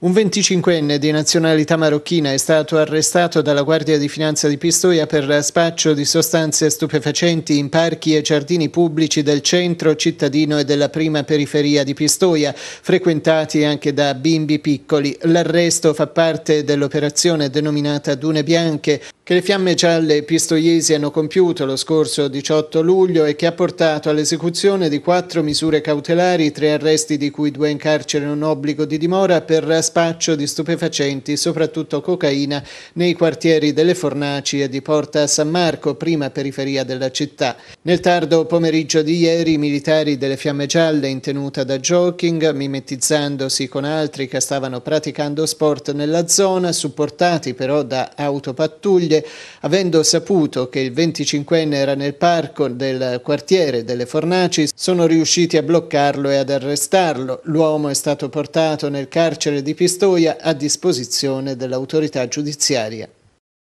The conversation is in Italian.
Un 25enne di nazionalità marocchina è stato arrestato dalla Guardia di Finanza di Pistoia per spaccio di sostanze stupefacenti in parchi e giardini pubblici del centro cittadino e della prima periferia di Pistoia, frequentati anche da bimbi piccoli. L'arresto fa parte dell'operazione denominata Dune Bianche, che le fiamme gialle pistoiesi hanno compiuto lo scorso 18 luglio e che ha portato all'esecuzione di quattro misure cautelari, tre arresti di cui due in carcere e un obbligo di dimora per spaccio di stupefacenti, soprattutto cocaina, nei quartieri delle Fornaci e di Porta San Marco, prima periferia della città. Nel tardo pomeriggio di ieri i militari delle fiamme gialle in tenuta da joking, mimetizzandosi con altri che stavano praticando sport nella zona, supportati però da autopattuglie, avendo saputo che il 25enne era nel parco del quartiere delle Fornaci, sono riusciti a bloccarlo e ad arrestarlo. L'uomo è stato portato nel carcere di Pistoia a disposizione dell'autorità giudiziaria.